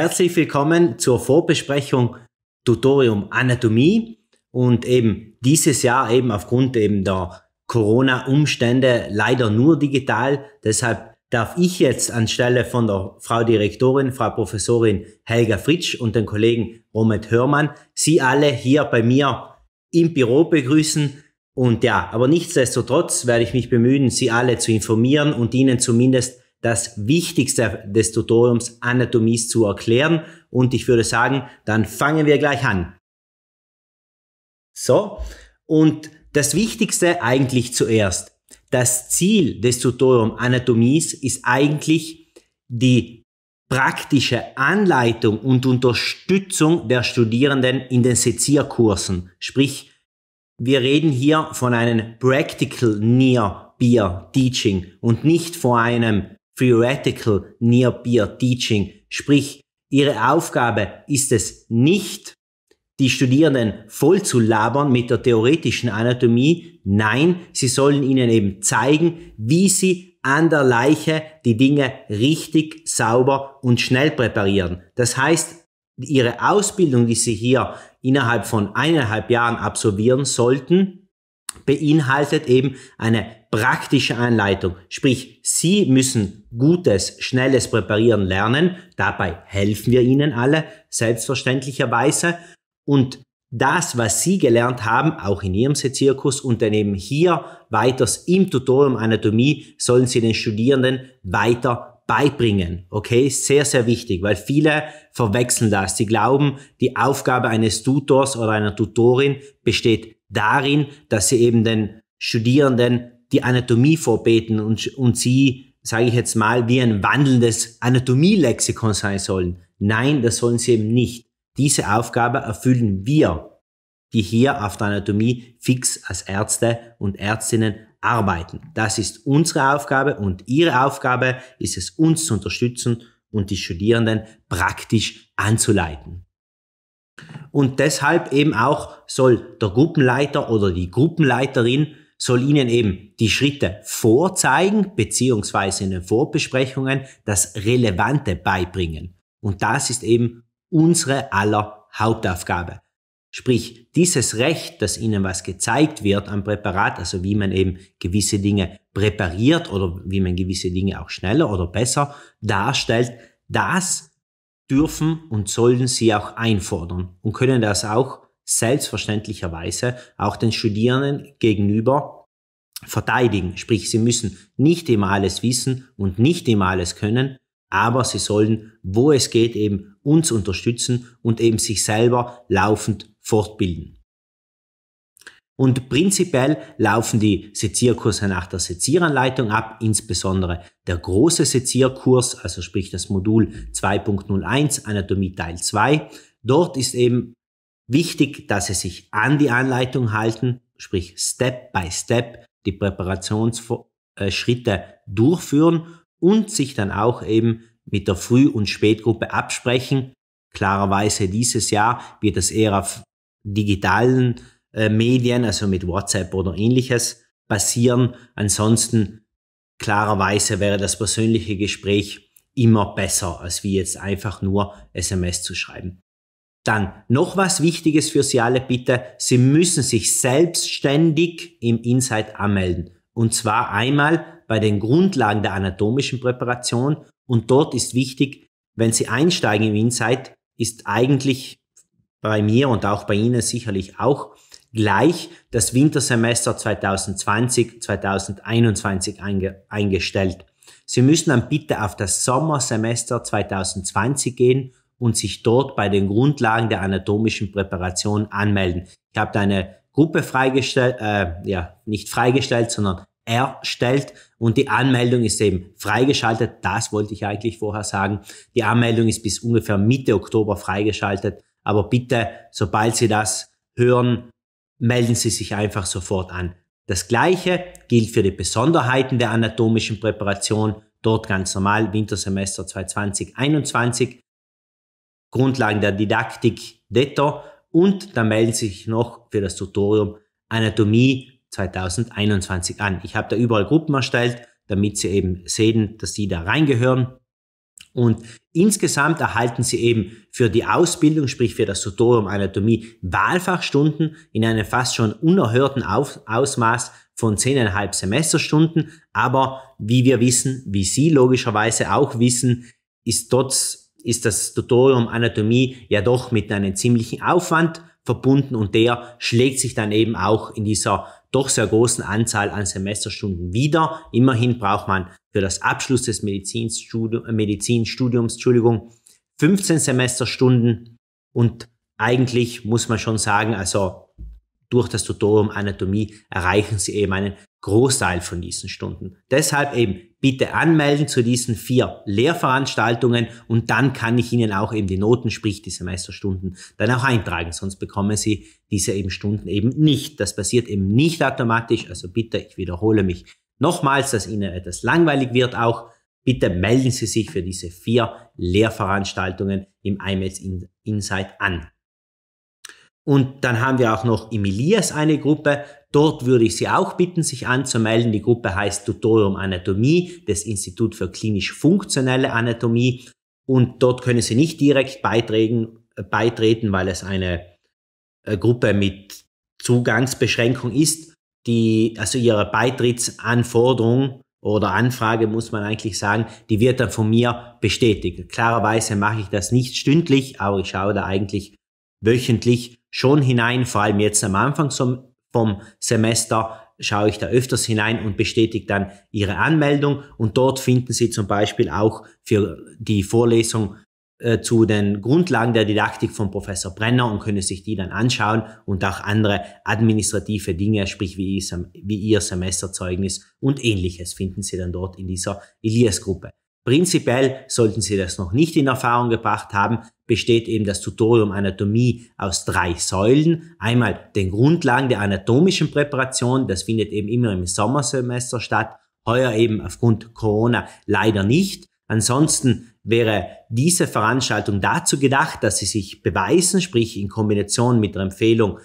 Herzlich willkommen zur Vorbesprechung Tutorium Anatomie und eben dieses Jahr eben aufgrund eben der Corona-Umstände leider nur digital. Deshalb darf ich jetzt anstelle von der Frau Direktorin, Frau Professorin Helga Fritsch und den Kollegen Romet Hörmann Sie alle hier bei mir im Büro begrüßen. Und ja, aber nichtsdestotrotz werde ich mich bemühen, Sie alle zu informieren und Ihnen zumindest das Wichtigste des Tutoriums Anatomie zu erklären. Und ich würde sagen, dann fangen wir gleich an. So, und das Wichtigste eigentlich zuerst. Das Ziel des Tutoriums Anatomies ist eigentlich die praktische Anleitung und Unterstützung der Studierenden in den Sezierkursen. Sprich, wir reden hier von einem Practical Near Peer Teaching und nicht von einem Theoretical Near-Peer Teaching. Sprich, ihre Aufgabe ist es nicht, die Studierenden voll zu labern mit der theoretischen Anatomie. Nein, sie sollen ihnen eben zeigen, wie sie an der Leiche die Dinge richtig sauber und schnell präparieren. Das heißt, ihre Ausbildung, die sie hier innerhalb von eineinhalb Jahren absolvieren sollten, beinhaltet eben eine praktische Anleitung. Sprich, Sie müssen gutes, schnelles Präparieren lernen. Dabei helfen wir Ihnen alle, selbstverständlicherweise. Und das, was Sie gelernt haben, auch in Ihrem Sezirkus und dann eben hier weiters im Tutorium Anatomie, sollen Sie den Studierenden weiter beibringen. Okay, sehr, sehr wichtig, weil viele verwechseln das. Sie glauben, die Aufgabe eines Tutors oder einer Tutorin besteht darin, dass sie eben den Studierenden die Anatomie vorbeten und, und sie, sage ich jetzt mal, wie ein wandelndes Anatomielexikon sein sollen. Nein, das sollen sie eben nicht. Diese Aufgabe erfüllen wir, die hier auf der Anatomie fix als Ärzte und Ärztinnen arbeiten. Das ist unsere Aufgabe und ihre Aufgabe ist es, uns zu unterstützen und die Studierenden praktisch anzuleiten. Und deshalb eben auch soll der Gruppenleiter oder die Gruppenleiterin soll Ihnen eben die Schritte vorzeigen beziehungsweise in den Vorbesprechungen das Relevante beibringen. Und das ist eben unsere aller Hauptaufgabe. Sprich, dieses Recht, dass Ihnen was gezeigt wird am Präparat, also wie man eben gewisse Dinge präpariert oder wie man gewisse Dinge auch schneller oder besser darstellt, das dürfen und sollen Sie auch einfordern und können das auch selbstverständlicherweise auch den Studierenden gegenüber verteidigen. Sprich, sie müssen nicht immer alles wissen und nicht immer alles können, aber sie sollen, wo es geht, eben uns unterstützen und eben sich selber laufend fortbilden. Und prinzipiell laufen die Sezierkurse nach der Sezieranleitung ab, insbesondere der große Sezierkurs, also sprich das Modul 2.01 Anatomie Teil 2. Dort ist eben Wichtig, dass Sie sich an die Anleitung halten, sprich Step by Step die Präparationsschritte durchführen und sich dann auch eben mit der Früh- und Spätgruppe absprechen. Klarerweise dieses Jahr wird das eher auf digitalen äh, Medien, also mit WhatsApp oder ähnliches, passieren. Ansonsten klarerweise wäre das persönliche Gespräch immer besser, als wie jetzt einfach nur SMS zu schreiben. Dann noch was Wichtiges für Sie alle bitte. Sie müssen sich selbstständig im Insight anmelden. Und zwar einmal bei den Grundlagen der anatomischen Präparation. Und dort ist wichtig, wenn Sie einsteigen im Insight, ist eigentlich bei mir und auch bei Ihnen sicherlich auch gleich das Wintersemester 2020, 2021 einge eingestellt. Sie müssen dann bitte auf das Sommersemester 2020 gehen und sich dort bei den Grundlagen der anatomischen Präparation anmelden. Ich habe da eine Gruppe freigestellt, äh, ja, nicht freigestellt, sondern erstellt und die Anmeldung ist eben freigeschaltet. Das wollte ich eigentlich vorher sagen. Die Anmeldung ist bis ungefähr Mitte Oktober freigeschaltet. Aber bitte, sobald Sie das hören, melden Sie sich einfach sofort an. Das Gleiche gilt für die Besonderheiten der anatomischen Präparation. Dort ganz normal Wintersemester 2020-21 Grundlagen der Didaktik detto und dann melden Sie sich noch für das Tutorium Anatomie 2021 an. Ich habe da überall Gruppen erstellt, damit Sie eben sehen, dass Sie da reingehören. Und insgesamt erhalten Sie eben für die Ausbildung, sprich für das Tutorium Anatomie, Wahlfachstunden in einem fast schon unerhörten Auf Ausmaß von 10,5 Semesterstunden. Aber wie wir wissen, wie Sie logischerweise auch wissen, ist trotz ist das Tutorium Anatomie ja doch mit einem ziemlichen Aufwand verbunden und der schlägt sich dann eben auch in dieser doch sehr großen Anzahl an Semesterstunden wieder. Immerhin braucht man für das Abschluss des äh, Medizinstudiums Entschuldigung, 15 Semesterstunden und eigentlich muss man schon sagen, also durch das Tutorium Anatomie erreichen Sie eben einen Großteil von diesen Stunden. Deshalb eben bitte anmelden zu diesen vier Lehrveranstaltungen und dann kann ich Ihnen auch eben die Noten, sprich die Semesterstunden, dann auch eintragen. Sonst bekommen Sie diese eben Stunden eben nicht. Das passiert eben nicht automatisch. Also bitte, ich wiederhole mich nochmals, dass Ihnen etwas langweilig wird auch. Bitte melden Sie sich für diese vier Lehrveranstaltungen im IMAX Insight an. Und dann haben wir auch noch im Elias eine Gruppe. Dort würde ich Sie auch bitten, sich anzumelden. Die Gruppe heißt Tutorium Anatomie des Institut für klinisch funktionelle Anatomie. Und dort können Sie nicht direkt beitreten, äh, weil es eine äh, Gruppe mit Zugangsbeschränkung ist. Die, also Ihre Beitrittsanforderung oder Anfrage, muss man eigentlich sagen, die wird dann von mir bestätigt. Klarerweise mache ich das nicht stündlich, aber ich schaue da eigentlich wöchentlich, schon hinein, vor allem jetzt am Anfang vom Semester schaue ich da öfters hinein und bestätige dann Ihre Anmeldung. Und dort finden Sie zum Beispiel auch für die Vorlesung äh, zu den Grundlagen der Didaktik von Professor Brenner und können sich die dann anschauen und auch andere administrative Dinge, sprich wie, wie Ihr Semesterzeugnis und ähnliches finden Sie dann dort in dieser Elias-Gruppe. Prinzipiell sollten Sie das noch nicht in Erfahrung gebracht haben, besteht eben das Tutorium Anatomie aus drei Säulen. Einmal den Grundlagen der anatomischen Präparation, das findet eben immer im Sommersemester statt, heuer eben aufgrund Corona leider nicht. Ansonsten wäre diese Veranstaltung dazu gedacht, dass Sie sich beweisen, sprich in Kombination mit der Empfehlung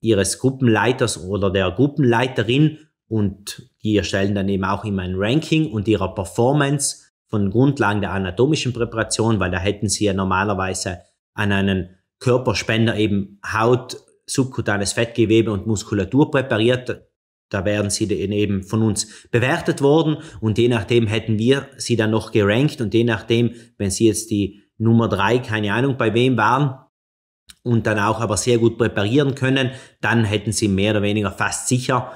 Ihres Gruppenleiters oder der Gruppenleiterin und die erstellen dann eben auch immer ein Ranking und ihrer Performance von Grundlagen der anatomischen Präparation, weil da hätten sie ja normalerweise an einen Körperspender eben Haut, subkutanes Fettgewebe und Muskulatur präpariert. Da wären sie eben von uns bewertet worden und je nachdem hätten wir sie dann noch gerankt und je nachdem, wenn sie jetzt die Nummer drei, keine Ahnung bei wem waren, und dann auch aber sehr gut präparieren können, dann hätten sie mehr oder weniger fast sicher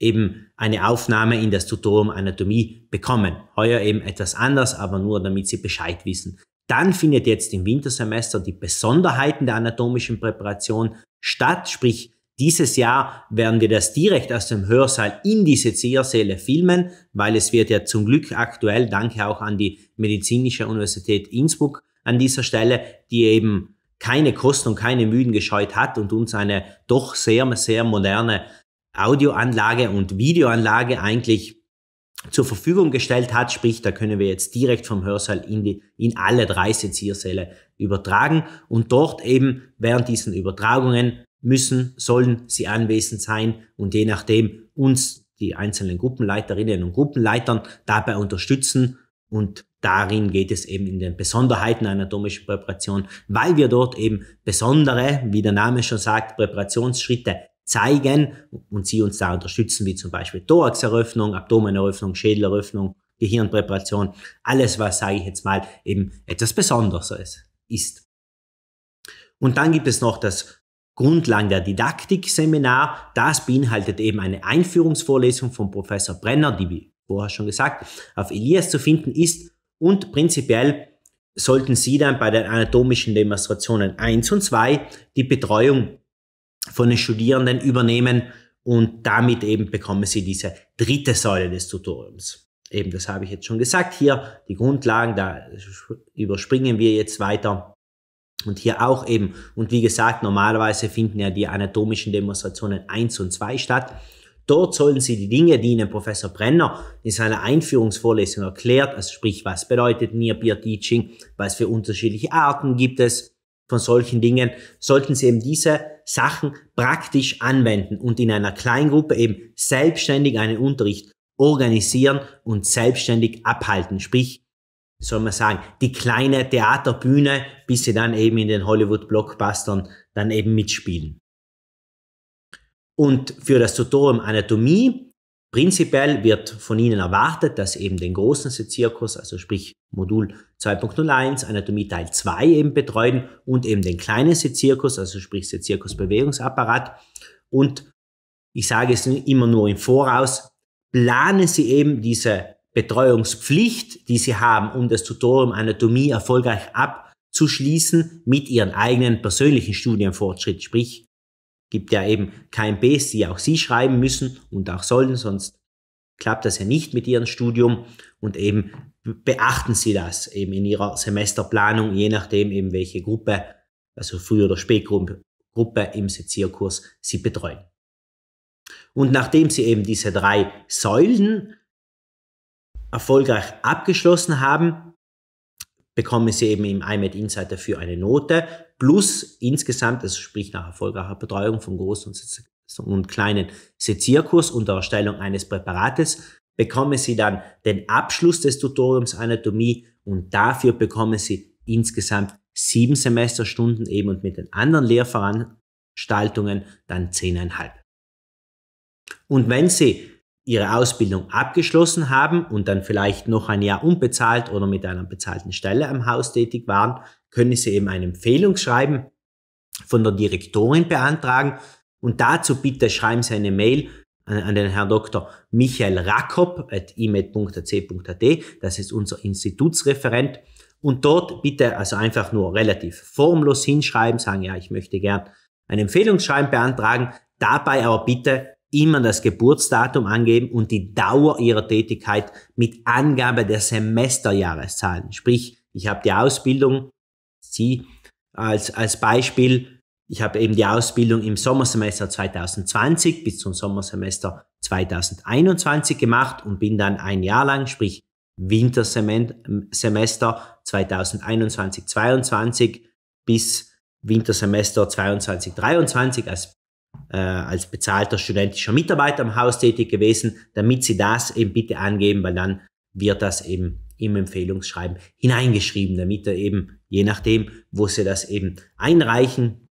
eben eine Aufnahme in das Tutorium Anatomie bekommen. Heuer eben etwas anders, aber nur damit Sie Bescheid wissen. Dann findet jetzt im Wintersemester die Besonderheiten der anatomischen Präparation statt, sprich dieses Jahr werden wir das direkt aus dem Hörsaal in diese Ziersäle filmen, weil es wird ja zum Glück aktuell, danke auch an die Medizinische Universität Innsbruck an dieser Stelle, die eben keine Kosten und keine Mühen gescheut hat und uns eine doch sehr, sehr moderne Audioanlage und Videoanlage eigentlich zur Verfügung gestellt hat. Sprich, da können wir jetzt direkt vom Hörsaal in, die, in alle drei Seziersäle übertragen. Und dort eben während diesen Übertragungen müssen, sollen sie anwesend sein und je nachdem uns die einzelnen Gruppenleiterinnen und Gruppenleitern dabei unterstützen und darin geht es eben in den Besonderheiten einer anatomischen Präparation, weil wir dort eben besondere, wie der Name schon sagt, Präparationsschritte zeigen und sie uns da unterstützen, wie zum Beispiel Thoraxeröffnung, Abdomeneröffnung, Schädeleröffnung, Gehirnpräparation, alles, was, sage ich jetzt mal, eben etwas Besonderes ist. Und dann gibt es noch das Grundlagen der Didaktik-Seminar. Das beinhaltet eben eine Einführungsvorlesung von Professor Brenner, die wie vorher schon gesagt auf Elias zu finden ist. Und prinzipiell sollten Sie dann bei den anatomischen Demonstrationen 1 und 2 die Betreuung von den Studierenden übernehmen und damit eben bekommen sie diese dritte Säule des Tutoriums. Eben, das habe ich jetzt schon gesagt. Hier die Grundlagen, da überspringen wir jetzt weiter. Und hier auch eben, und wie gesagt, normalerweise finden ja die anatomischen Demonstrationen 1 und 2 statt. Dort sollen Sie die Dinge, die Ihnen Professor Brenner in seiner Einführungsvorlesung erklärt, also sprich, was bedeutet Near-Peer-Teaching, was für unterschiedliche Arten gibt es, von solchen Dingen, sollten Sie eben diese Sachen praktisch anwenden und in einer Kleingruppe eben selbstständig einen Unterricht organisieren und selbstständig abhalten. Sprich, wie soll man sagen, die kleine Theaterbühne, bis sie dann eben in den Hollywood-Blockbustern dann eben mitspielen. Und für das Tutorium Anatomie, prinzipiell wird von Ihnen erwartet, dass eben den großen Sezirkus, also sprich Modul 2.01 Anatomie Teil 2 eben betreuen und eben den kleinen Sezirkus, also sprich Sezirkus Bewegungsapparat. Und ich sage es immer nur im Voraus, planen Sie eben diese Betreuungspflicht, die Sie haben, um das Tutorium Anatomie erfolgreich abzuschließen mit Ihren eigenen persönlichen Studienfortschritt. Sprich, gibt ja eben kein B, die auch Sie schreiben müssen und auch sollen, sonst klappt das ja nicht mit Ihrem Studium und eben beachten Sie das eben in Ihrer Semesterplanung, je nachdem eben welche Gruppe, also Früh- oder Spätgruppe Gruppe im Sezierkurs Sie betreuen. Und nachdem Sie eben diese drei Säulen erfolgreich abgeschlossen haben, bekommen Sie eben im iMed Insight dafür eine Note plus insgesamt, also sprich nach erfolgreicher Betreuung von großen und kleinen Sezierkurs unter Erstellung eines Präparates bekommen Sie dann den Abschluss des Tutoriums Anatomie und dafür bekommen Sie insgesamt sieben Semesterstunden eben und mit den anderen Lehrveranstaltungen dann zehneinhalb. Und wenn Sie Ihre Ausbildung abgeschlossen haben und dann vielleicht noch ein Jahr unbezahlt oder mit einer bezahlten Stelle am Haus tätig waren, können Sie eben ein Empfehlungsschreiben von der Direktorin beantragen. Und dazu bitte schreiben Sie eine Mail an den Herrn Dr. Michael Rakop at imed.ac.at, das ist unser Institutsreferent. Und dort bitte also einfach nur relativ formlos hinschreiben, sagen, ja, ich möchte gern ein Empfehlungsschreiben beantragen, dabei aber bitte immer das Geburtsdatum angeben und die Dauer ihrer Tätigkeit mit Angabe der Semesterjahreszahlen. Sprich, ich habe die Ausbildung, Sie als, als Beispiel ich habe eben die Ausbildung im Sommersemester 2020 bis zum Sommersemester 2021 gemacht und bin dann ein Jahr lang, sprich Wintersemester 2021-22 bis Wintersemester 2022 23 als, äh, als bezahlter studentischer Mitarbeiter im Haus tätig gewesen, damit Sie das eben bitte angeben, weil dann wird das eben im Empfehlungsschreiben hineingeschrieben, damit er eben, je nachdem, wo Sie das eben einreichen,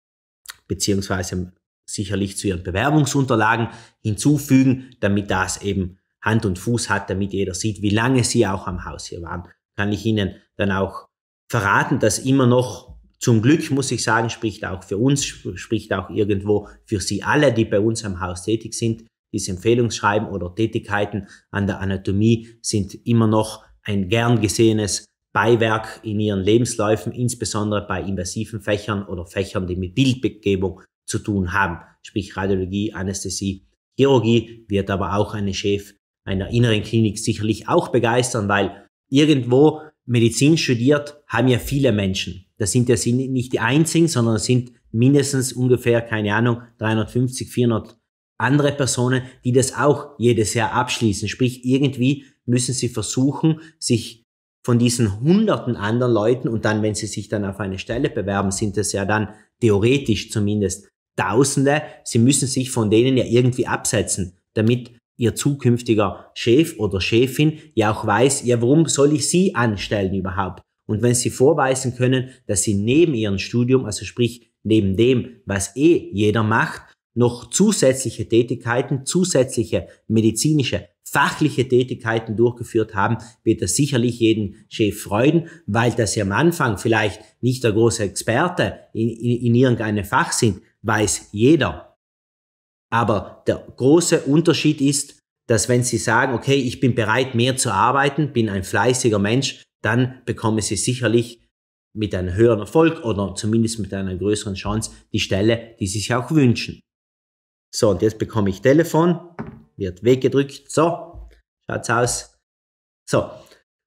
beziehungsweise sicherlich zu ihren Bewerbungsunterlagen hinzufügen, damit das eben Hand und Fuß hat, damit jeder sieht, wie lange sie auch am Haus hier waren. Kann ich Ihnen dann auch verraten, dass immer noch zum Glück, muss ich sagen, spricht auch für uns, spricht auch irgendwo für Sie alle, die bei uns am Haus tätig sind. Diese Empfehlungsschreiben oder Tätigkeiten an der Anatomie sind immer noch ein gern gesehenes Beiwerk in ihren Lebensläufen, insbesondere bei invasiven Fächern oder Fächern, die mit Bildbegebung zu tun haben, sprich Radiologie, Anästhesie, Chirurgie, wird aber auch eine Chef einer inneren Klinik sicherlich auch begeistern, weil irgendwo Medizin studiert haben ja viele Menschen. Das sind ja nicht die einzigen, sondern es sind mindestens ungefähr, keine Ahnung, 350, 400 andere Personen, die das auch jedes Jahr abschließen. Sprich, irgendwie müssen sie versuchen, sich von diesen hunderten anderen Leuten und dann, wenn sie sich dann auf eine Stelle bewerben, sind es ja dann theoretisch zumindest Tausende. Sie müssen sich von denen ja irgendwie absetzen, damit ihr zukünftiger Chef oder Chefin ja auch weiß, ja, warum soll ich sie anstellen überhaupt? Und wenn sie vorweisen können, dass sie neben ihrem Studium, also sprich neben dem, was eh jeder macht, noch zusätzliche Tätigkeiten, zusätzliche medizinische fachliche Tätigkeiten durchgeführt haben, wird das sicherlich jeden Chef freuen, weil das ja am Anfang vielleicht nicht der große Experte in, in, in irgendeinem Fach sind, weiß jeder. Aber der große Unterschied ist, dass wenn Sie sagen, okay, ich bin bereit, mehr zu arbeiten, bin ein fleißiger Mensch, dann bekommen Sie sicherlich mit einem höheren Erfolg oder zumindest mit einer größeren Chance die Stelle, die Sie sich auch wünschen. So, und jetzt bekomme ich Telefon wird weggedrückt. So, schaut's aus. So.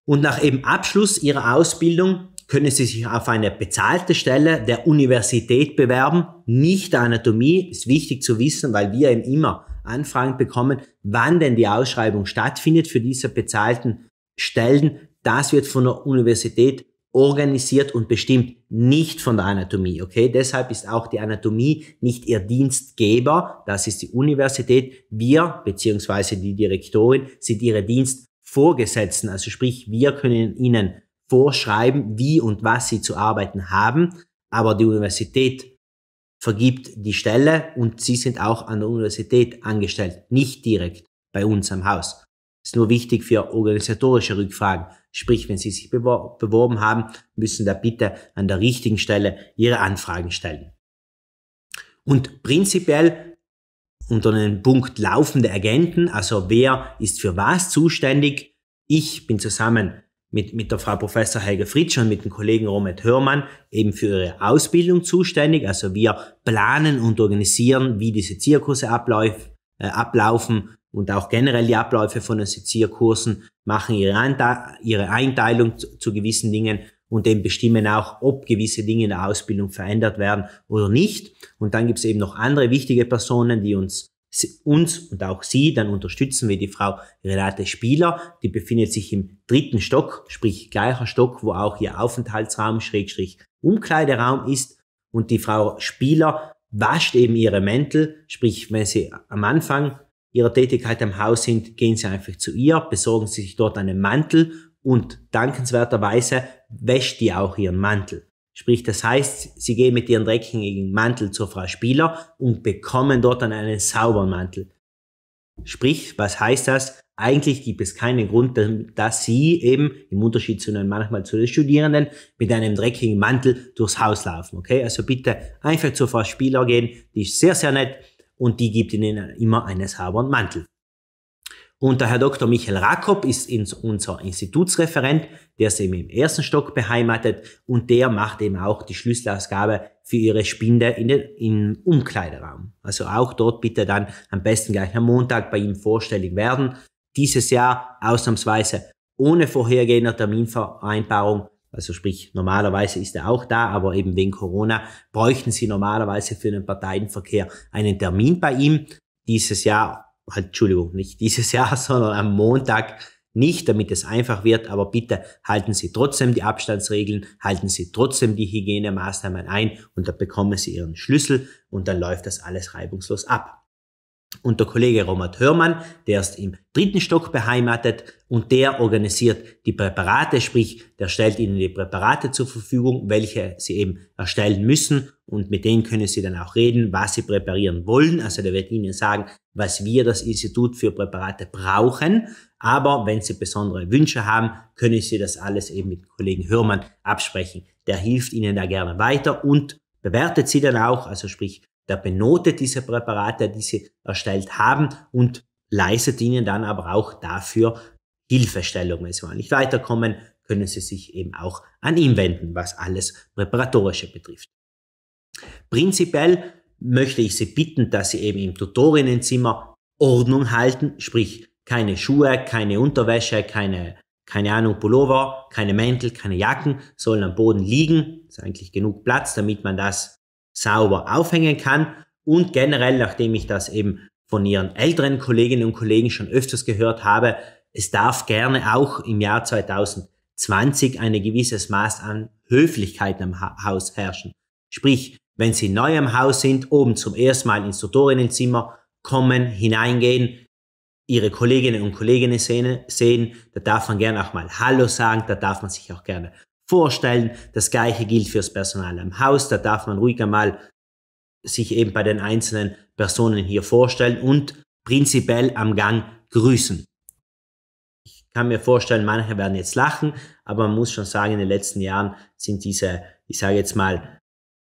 Und nach eben Abschluss ihrer Ausbildung können sie sich auf eine bezahlte Stelle der Universität bewerben, nicht der Anatomie, ist wichtig zu wissen, weil wir eben immer Anfragen bekommen, wann denn die Ausschreibung stattfindet für diese bezahlten Stellen. Das wird von der Universität organisiert und bestimmt, nicht von der Anatomie, okay? Deshalb ist auch die Anatomie nicht ihr Dienstgeber, das ist die Universität. Wir, beziehungsweise die Direktorin, sind ihre Dienstvorgesetzten, also sprich, wir können ihnen vorschreiben, wie und was sie zu arbeiten haben, aber die Universität vergibt die Stelle und sie sind auch an der Universität angestellt, nicht direkt bei uns am Haus. Ist nur wichtig für organisatorische Rückfragen. Sprich, wenn Sie sich beworben haben, müssen da bitte an der richtigen Stelle Ihre Anfragen stellen. Und prinzipiell unter dem Punkt laufende Agenten, also wer ist für was zuständig. Ich bin zusammen mit, mit der Frau Professor Helge Fritsch und mit dem Kollegen Romet Hörmann eben für ihre Ausbildung zuständig. Also wir planen und organisieren, wie diese Zirkusse abläuf, äh, ablaufen, und auch generell die Abläufe von den Sezierkursen machen ihre, Einteilung zu, gewissen Dingen und eben bestimmen auch, ob gewisse Dinge in der Ausbildung verändert werden oder nicht. Und dann gibt es eben noch andere wichtige Personen, die uns uns und auch Sie dann unterstützen, wie die Frau Renate Spieler. Die befindet sich im dritten Stock, sprich gleicher Stock, wo auch ihr Aufenthaltsraum, Schrägstrich Umkleideraum ist. Und die Frau Spieler wascht eben ihre Mäntel, sprich wenn sie am Anfang ihrer Tätigkeit am Haus sind, gehen sie einfach zu ihr, besorgen sie sich dort einen Mantel und dankenswerterweise wäscht die auch ihren Mantel. Sprich, das heißt, sie gehen mit ihrem dreckigen Mantel zur Frau Spieler und bekommen dort dann einen sauberen Mantel. Sprich, was heißt das? Eigentlich gibt es keinen Grund, dass sie eben, im Unterschied zu den manchmal zu den Studierenden, mit einem dreckigen Mantel durchs Haus laufen. Okay? Also bitte einfach zur Frau Spieler gehen, die ist sehr, sehr nett, und die gibt ihnen immer einen sauberen Mantel. Und der Herr Dr. Michael Rakop ist unser Institutsreferent, der ist eben im ersten Stock beheimatet und der macht eben auch die Schlüsselausgabe für ihre Spinde in den, im Umkleideraum. Also auch dort bitte dann am besten gleich am Montag bei ihm vorstellig werden. Dieses Jahr ausnahmsweise ohne vorhergehender Terminvereinbarung also sprich, normalerweise ist er auch da, aber eben wegen Corona bräuchten sie normalerweise für den Parteienverkehr einen Termin bei ihm. Dieses Jahr, halt, Entschuldigung, nicht dieses Jahr, sondern am Montag nicht, damit es einfach wird, aber bitte halten Sie trotzdem die Abstandsregeln, halten Sie trotzdem die Hygienemaßnahmen ein und dann bekommen Sie Ihren Schlüssel und dann läuft das alles reibungslos ab. Und der Kollege Robert Hörmann, der ist im dritten Stock beheimatet und der organisiert die Präparate, sprich, der stellt ihnen die Präparate zur Verfügung, welche sie eben erstellen müssen und mit denen können sie dann auch reden, was sie präparieren wollen. Also der wird ihnen sagen, was wir das Institut für Präparate brauchen. Aber wenn sie besondere Wünsche haben, können sie das alles eben mit Kollegen Hörmann absprechen. Der hilft ihnen da gerne weiter und bewertet sie dann auch, also sprich, der benotet diese Präparate, die sie erstellt haben und leistet ihnen dann aber auch dafür Hilfestellung. Wenn sie mal nicht weiterkommen, können sie sich eben auch an ihn wenden, was alles Präparatorische betrifft. Prinzipiell möchte ich Sie bitten, dass Sie eben im Tutorinnenzimmer Ordnung halten, sprich keine Schuhe, keine Unterwäsche, keine, keine Ahnung, Pullover, keine Mäntel, keine Jacken sollen am Boden liegen. Das Ist eigentlich genug Platz, damit man das sauber aufhängen kann. Und generell, nachdem ich das eben von Ihren älteren Kolleginnen und Kollegen schon öfters gehört habe, es darf gerne auch im Jahr 2020 ein gewisses Maß an Höflichkeit im ha Haus herrschen. Sprich, wenn Sie neu im Haus sind, oben zum ersten Mal ins Tutorinnenzimmer kommen, hineingehen, Ihre Kolleginnen und Kollegen sehen, sehen, da darf man gerne auch mal Hallo sagen, da darf man sich auch gerne vorstellen. Das gleiche gilt fürs Personal am Haus. Da darf man ruhig einmal sich eben bei den einzelnen Personen hier vorstellen und prinzipiell am Gang grüßen. Ich kann mir vorstellen, manche werden jetzt lachen, aber man muss schon sagen, in den letzten Jahren sind diese, ich sage jetzt mal,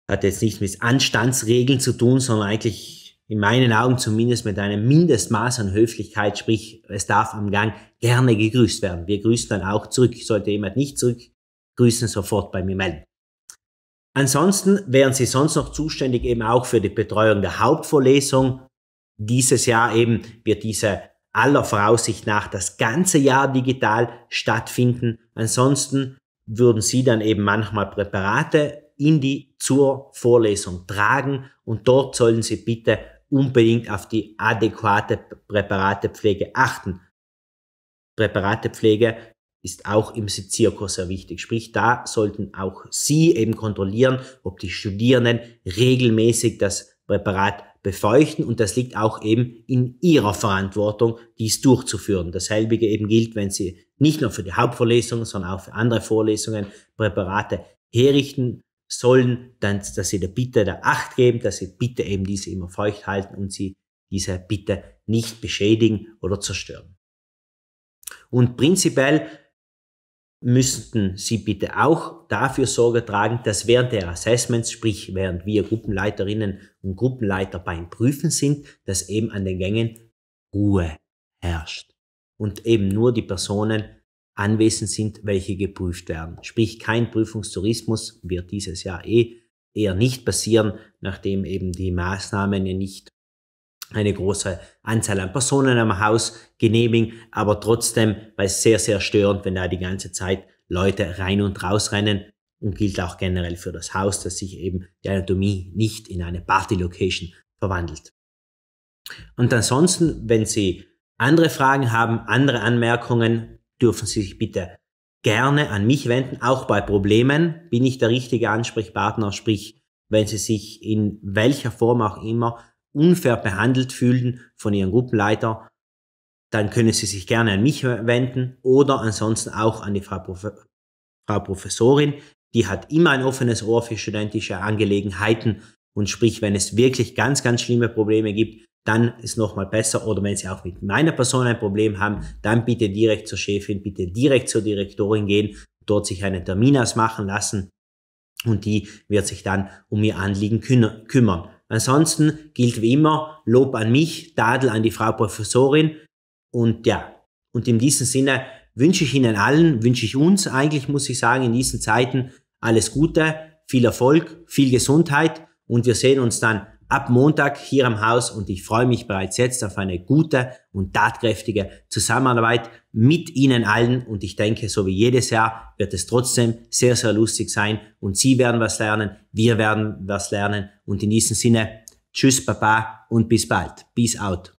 hat jetzt nichts mit Anstandsregeln zu tun, sondern eigentlich in meinen Augen zumindest mit einem Mindestmaß an Höflichkeit, sprich, es darf am Gang gerne gegrüßt werden. Wir grüßen dann auch zurück. Sollte jemand nicht zurück grüßen sofort bei mir melden. Ansonsten wären Sie sonst noch zuständig eben auch für die Betreuung der Hauptvorlesung. Dieses Jahr eben wird diese aller Voraussicht nach das ganze Jahr digital stattfinden. Ansonsten würden Sie dann eben manchmal Präparate in die zur Vorlesung tragen und dort sollen Sie bitte unbedingt auf die adäquate Präparatepflege achten. Präparatepflege ist auch im Sezierkurs sehr wichtig. Sprich, da sollten auch Sie eben kontrollieren, ob die Studierenden regelmäßig das Präparat befeuchten und das liegt auch eben in Ihrer Verantwortung, dies durchzuführen. Dasselbe eben gilt, wenn Sie nicht nur für die Hauptvorlesungen, sondern auch für andere Vorlesungen Präparate herrichten sollen, dann, dass Sie der Bitte der Acht geben, dass Sie bitte eben diese immer feucht halten und Sie diese Bitte nicht beschädigen oder zerstören. Und prinzipiell müssten Sie bitte auch dafür Sorge tragen, dass während der Assessments, sprich während wir Gruppenleiterinnen und Gruppenleiter beim Prüfen sind, dass eben an den Gängen Ruhe herrscht und eben nur die Personen anwesend sind, welche geprüft werden. Sprich, kein Prüfungstourismus wird dieses Jahr eh eher nicht passieren, nachdem eben die Maßnahmen ja nicht eine große Anzahl an Personen am Haus genehmigen, aber trotzdem war es sehr, sehr störend, wenn da die ganze Zeit Leute rein und raus rennen und gilt auch generell für das Haus, dass sich eben die Anatomie nicht in eine Party-Location verwandelt. Und ansonsten, wenn Sie andere Fragen haben, andere Anmerkungen, dürfen Sie sich bitte gerne an mich wenden. Auch bei Problemen bin ich der richtige Ansprechpartner, sprich, wenn Sie sich in welcher Form auch immer unfair behandelt fühlen von ihrem Gruppenleiter, dann können sie sich gerne an mich wenden oder ansonsten auch an die Frau, Prof Frau Professorin. Die hat immer ein offenes Ohr für studentische Angelegenheiten und sprich, wenn es wirklich ganz, ganz schlimme Probleme gibt, dann ist nochmal besser. Oder wenn Sie auch mit meiner Person ein Problem haben, dann bitte direkt zur Chefin, bitte direkt zur Direktorin gehen, dort sich einen Termin ausmachen lassen und die wird sich dann um Ihr Anliegen kümmern. Ansonsten gilt wie immer Lob an mich, Tadel an die Frau Professorin und ja, und in diesem Sinne wünsche ich Ihnen allen, wünsche ich uns eigentlich, muss ich sagen, in diesen Zeiten alles Gute, viel Erfolg, viel Gesundheit und wir sehen uns dann ab Montag hier am Haus und ich freue mich bereits jetzt auf eine gute und tatkräftige Zusammenarbeit mit Ihnen allen und ich denke, so wie jedes Jahr wird es trotzdem sehr, sehr lustig sein und Sie werden was lernen, wir werden was lernen und in diesem Sinne, tschüss baba und bis bald. Peace out.